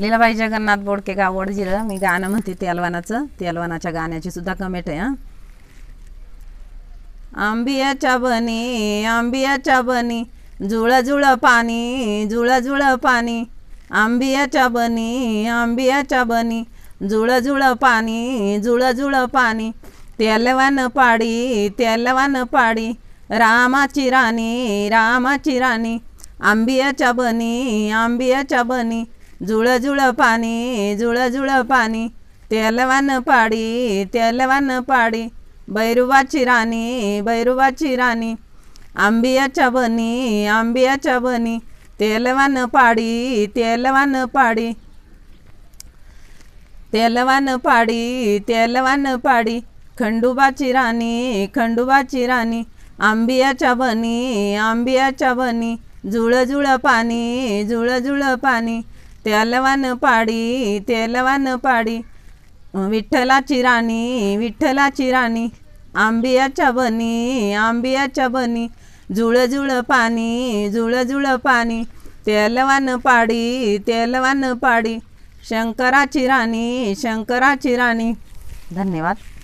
लीलाबाई जगन्नाथ बोडके गाव जिल्हा मी गाणं म्हणते तेलवानाचं तेलवानाच्या गाण्याची सुद्धा कमेंट आहे हां आंबियाच्या बनी आंबियाच्या बनी जुळजुळ पाणी जुळजुळ पाणी आंबियाच्या बनी आंबियाच्या बनी जुळजुळ पाणी जुळजुळ पाणी तेलवान पाडी तेलवान पाडी रामाची राणी रामाची राणी आंबियाच्या बनी आंबियाच्या बनी जुळ जुळ पाणी जुळ जुळ पाणी तेलवान पाडी तेलवान पाडी बैरुबाची राणी बैरुबाची राणी आंबियाच्या बनी आंबियाच्या बनी तेलवान पाडी तेलवान पाडी तेलवान पाडी तेलवान पाडी खंडुबाची राणी खंडुबाची राणी आंबियाच्या बनी आंबियाच्या बनी जुळ पाणी जुळ पाणी तेलवान पाडी तेलवान पाडी विठ्ठलाची राणी विठ्ठलाची राणी आंबियाच्या बनी आंबियाच्या बनी जुळजुळ पाणी जुळजुळ पाणी तेलवान पाडी तेलवान पाडी शंकराची राणी शंकराची राणी धन्यवाद